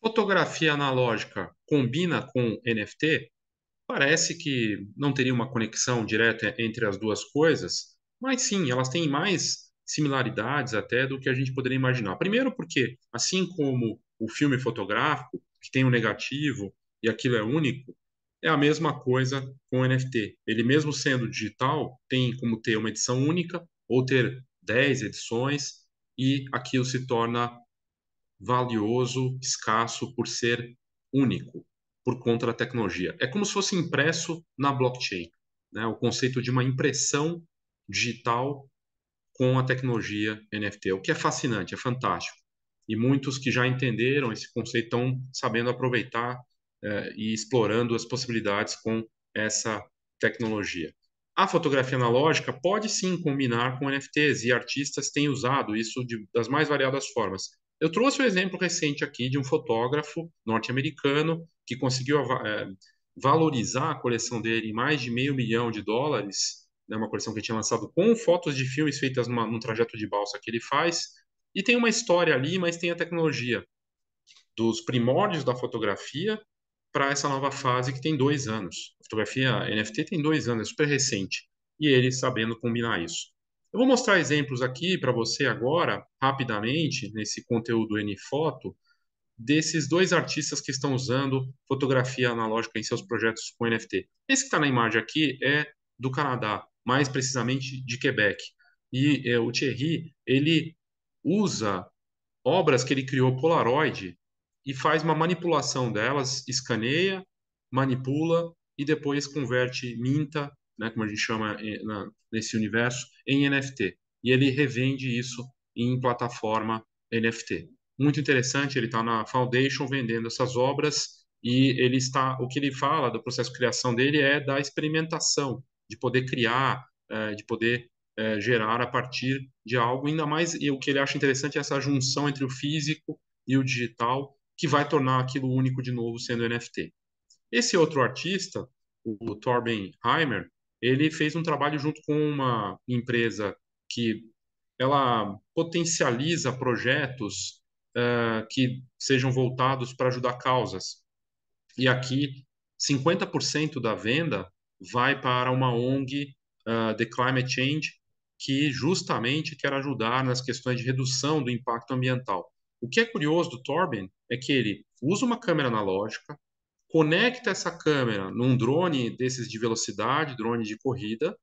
Fotografia analógica combina com NFT? Parece que não teria uma conexão direta entre as duas coisas, mas sim, elas têm mais similaridades até do que a gente poderia imaginar. Primeiro, porque assim como o filme fotográfico, que tem o um negativo e aquilo é único, é a mesma coisa com o NFT. Ele, mesmo sendo digital, tem como ter uma edição única ou ter 10 edições e aquilo se torna valioso, escasso, por ser único, por conta da tecnologia. É como se fosse impresso na blockchain, né? o conceito de uma impressão digital com a tecnologia NFT, o que é fascinante, é fantástico. E muitos que já entenderam esse conceito estão sabendo aproveitar eh, e explorando as possibilidades com essa tecnologia. A fotografia analógica pode sim combinar com NFTs e artistas têm usado isso de, das mais variadas formas. Eu trouxe um exemplo recente aqui de um fotógrafo norte-americano que conseguiu é, valorizar a coleção dele em mais de meio milhão de dólares, né, uma coleção que ele tinha lançado com fotos de filmes feitas numa, num trajeto de balsa que ele faz, e tem uma história ali, mas tem a tecnologia dos primórdios da fotografia para essa nova fase que tem dois anos. A fotografia NFT tem dois anos, é super recente. E ele sabendo combinar isso. Eu vou mostrar exemplos aqui para você agora, rapidamente, nesse conteúdo N-Foto, desses dois artistas que estão usando fotografia analógica em seus projetos com NFT. Esse que está na imagem aqui é do Canadá, mais precisamente de Quebec. E é, o Thierry, ele usa obras que ele criou Polaroid e faz uma manipulação delas, escaneia, manipula e depois converte, minta né, como a gente chama eh, na, nesse universo, em NFT. E ele revende isso em plataforma NFT. Muito interessante, ele está na Foundation vendendo essas obras e ele está, o que ele fala do processo de criação dele é da experimentação, de poder criar, eh, de poder eh, gerar a partir de algo, ainda mais, e o que ele acha interessante é essa junção entre o físico e o digital, que vai tornar aquilo único de novo sendo NFT. Esse outro artista, o Torben Heimer, ele fez um trabalho junto com uma empresa que ela potencializa projetos uh, que sejam voltados para ajudar causas. E aqui, 50% da venda vai para uma ONG uh, eh, de Climate Change, que justamente quer ajudar nas questões de redução do impacto ambiental. O que é curioso do Torben é que ele usa uma câmera analógica, conecta essa câmera num drone desses de velocidade, drone de corrida,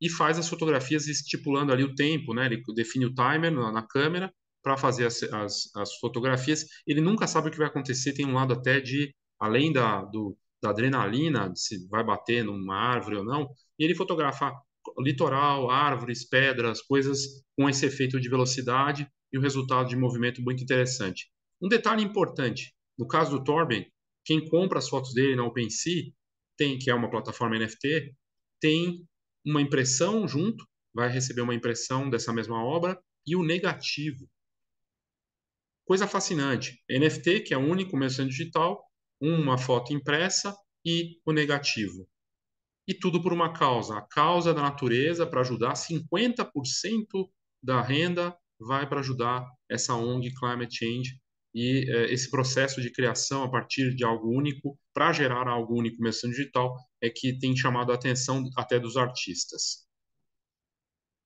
e faz as fotografias estipulando ali o tempo, né? Ele define o timer na, na câmera para fazer as, as, as, fotografias. Ele nunca sabe o que vai acontecer, tem um lado até de, além da, do, da adrenalina, se vai bater numa árvore ou não, e ele fotografa litoral, árvores, pedras, coisas com esse efeito de velocidade e o resultado de movimento muito interessante. Um detalhe importante, no caso do Torben, quem compra as fotos dele na OpenSea, tem, que é uma plataforma NFT, tem uma impressão junto, vai receber uma impressão dessa mesma obra e o negativo. Coisa fascinante. NFT, que é o único mesmo sendo digital, uma foto impressa e o negativo. E tudo por uma causa. A causa da natureza para ajudar 50% da renda vai para ajudar essa ONG Climate Change e eh, esse processo de criação a partir de algo único para gerar algo único mesmo digital é que tem chamado a atenção até dos artistas.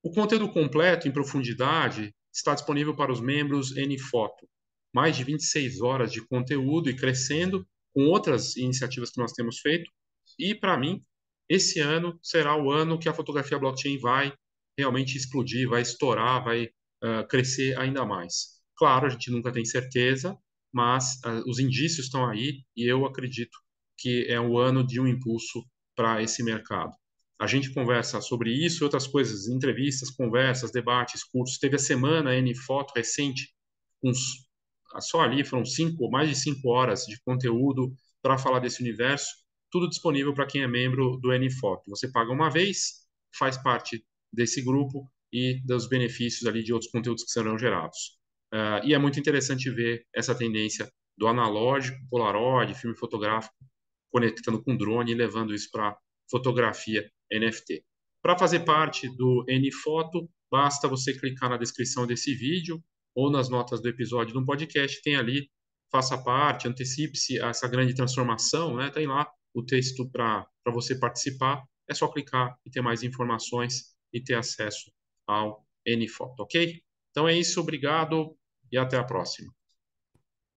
O conteúdo completo em profundidade está disponível para os membros N-Foto. Mais de 26 horas de conteúdo e crescendo com outras iniciativas que nós temos feito. E para mim, esse ano será o ano que a fotografia blockchain vai realmente explodir, vai estourar, vai uh, crescer ainda mais. Claro, a gente nunca tem certeza, mas uh, os indícios estão aí e eu acredito que é o ano de um impulso para esse mercado. A gente conversa sobre isso e outras coisas, entrevistas, conversas, debates, cursos. Teve a semana N Foto recente, uns, ah, só ali foram cinco, mais de cinco horas de conteúdo para falar desse universo. Tudo disponível para quem é membro do N Foto. Você paga uma vez, faz parte desse grupo e dos benefícios ali de outros conteúdos que serão gerados. Uh, e é muito interessante ver essa tendência do analógico, Polaroid, filme fotográfico, conectando com drone e levando isso para fotografia NFT. Para fazer parte do NFoto, basta você clicar na descrição desse vídeo ou nas notas do episódio do podcast, tem ali, faça parte, antecipe-se a essa grande transformação, né? tem lá o texto para você participar, é só clicar e ter mais informações e ter acesso ao NFoto, ok? Então é isso, obrigado, e até a próxima.